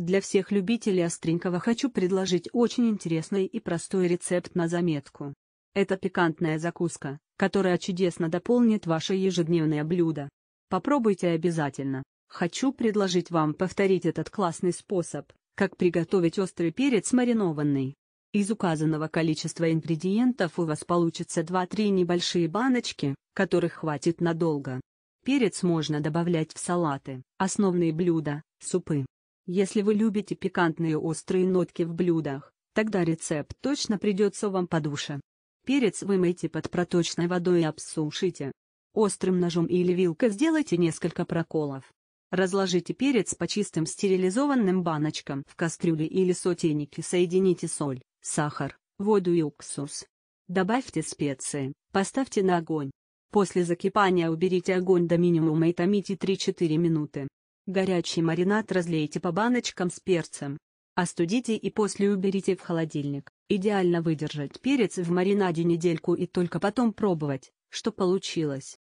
Для всех любителей остренького хочу предложить очень интересный и простой рецепт на заметку. Это пикантная закуска, которая чудесно дополнит ваше ежедневное блюдо. Попробуйте обязательно. Хочу предложить вам повторить этот классный способ, как приготовить острый перец маринованный. Из указанного количества ингредиентов у вас получится 2-3 небольшие баночки, которых хватит надолго. Перец можно добавлять в салаты, основные блюда, супы, если вы любите пикантные острые нотки в блюдах, тогда рецепт точно придется вам по душе. Перец вымойте под проточной водой и обсушите. Острым ножом или вилкой сделайте несколько проколов. Разложите перец по чистым стерилизованным баночкам в кастрюле или сотейнике, соедините соль, сахар, воду и уксус. Добавьте специи, поставьте на огонь. После закипания уберите огонь до минимума и томите 3-4 минуты. Горячий маринад разлейте по баночкам с перцем. Остудите и после уберите в холодильник. Идеально выдержать перец в маринаде недельку и только потом пробовать, что получилось.